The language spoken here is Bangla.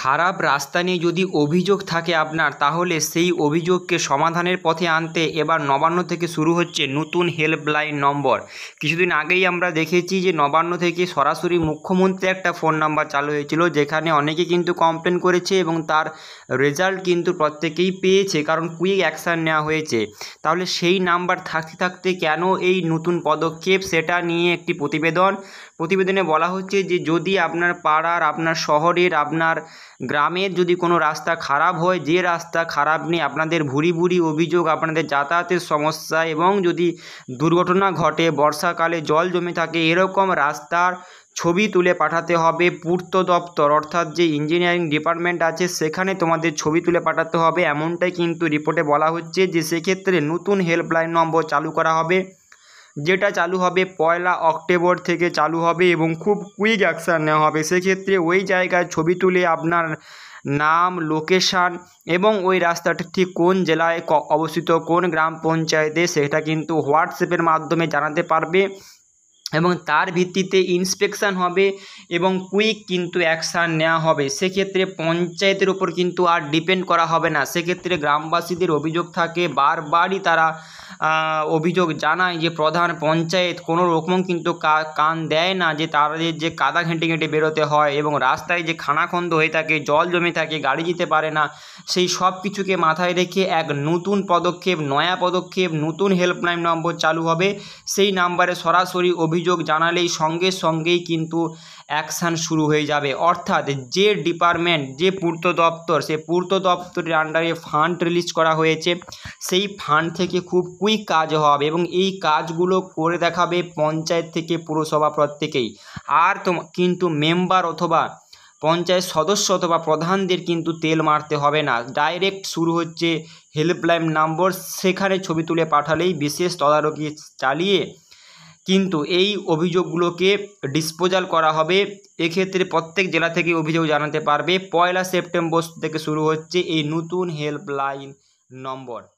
খারাপ রাস্তা নিয়ে যদি অভিযোগ থাকে আপনার তাহলে সেই অভিযোগকে সমাধানের পথে আনতে এবার নবান্ন থেকে শুরু হচ্ছে নতুন হেল্পলাইন নম্বর কিছুদিন আগেই আমরা দেখেছি যে নবান্ন থেকে সরাসরি মুখ্যমন্ত্রী একটা ফোন নাম্বার চালু হয়েছিল যেখানে অনেকে কিন্তু কমপ্লেন করেছে এবং তার রেজাল্ট কিন্তু প্রত্যেকেই পেয়েছে কারণ কুইক অ্যাকশান নেওয়া হয়েছে তাহলে সেই নাম্বার থাকতে থাকতে কেন এই নতুন পদক্ষেপ সেটা নিয়ে একটি প্রতিবেদন প্রতিবেদনে বলা হচ্ছে যে যদি আপনার পাড়ার আপনার শহরের আপনার গ্রামের যদি কোনো রাস্তা খারাপ হয় যে রাস্তা খারাপ নেই আপনাদের ভুরি ভুরি অভিযোগ আপনাদের যাতায়াতের সমস্যা এবং যদি দুর্ঘটনা ঘটে বর্ষাকালে জল জমে থাকে এরকম রাস্তার ছবি তুলে পাঠাতে হবে পূর্ত দপ্তর অর্থাৎ যে ইঞ্জিনিয়ারিং ডিপার্টমেন্ট আছে সেখানে তোমাদের ছবি তুলে পাঠাতে হবে এমনটাই কিন্তু রিপোর্টে বলা হচ্ছে যে সেক্ষেত্রে নতুন হেল্পলাইন নম্বর চালু করা হবে যেটা চালু হবে পয়লা অক্টোবর থেকে চালু হবে এবং খুব কুইক অ্যাকশান নেওয়া হবে সেক্ষেত্রে ওই জায়গায় ছবি তুলে আপনার নাম লোকেশান এবং ওই রাস্তাটা ঠিক কোন জেলায় অবস্থিত কোন গ্রাম পঞ্চায়েতে সেটা কিন্তু হোয়াটসঅ্যাপের মাধ্যমে জানাতে পারবে এবং তার ভিত্তিতে ইন্সপেকশান হবে এবং কুইক কিন্তু অ্যাকশান নেওয়া হবে সেক্ষেত্রে পঞ্চায়েতের ওপর কিন্তু আর ডিপেন্ড করা হবে না সেক্ষেত্রে গ্রামবাসীদের অভিযোগ থাকে বারবারই তারা অভিযোগ জানায় যে প্রধান পঞ্চায়েত কোনো রকম কিন্তু কান দেয় না যে তাদের যে কাদা ঘেঁটে ঘেঁটে বেরোতে হয় এবং রাস্তায় যে খানাখন্দ হয়ে থাকে জল জমে থাকে গাড়ি যেতে পারে না সেই সব কিছুকে মাথায় রেখে এক নতুন পদক্ষেপ নয়া পদক্ষেপ নতুন হেল্পলাইন নম্বর চালু হবে সেই নাম্বারে সরাসরি অভিযোগ জানালেই সঙ্গে সঙ্গেই কিন্তু অ্যাকশান শুরু হয়ে যাবে অর্থাৎ যে ডিপার্টমেন্ট যে পূর্ত দপ্তর সে পূর্ত দপ্তরের আন্ডারে ফান্ড রিলিজ করা হয়েছে সেই ফান্ড থেকে খুব কুইক কাজ হবে এবং এই কাজগুলো করে দেখাবে পঞ্চায়েত থেকে পুরসভা প্রত্যেকেই আর তো কিন্তু মেম্বার অথবা পঞ্চায়েত সদস্য অথবা প্রধানদের কিন্তু তেল মারতে হবে না ডাইরেক্ট শুরু হচ্ছে হেল্পলাইন নম্বর সেখানে ছবি তুলে পাঠালেই বিশেষ তদারকি চালিয়ে কিন্তু এই অভিযোগগুলোকে ডিসপোজাল করা হবে এক্ষেত্রে প্রত্যেক জেলা থেকে অভিযোগ জানাতে পারবে পয়লা সেপ্টেম্বর থেকে শুরু হচ্ছে এই নতুন হেল্পলাইন নম্বর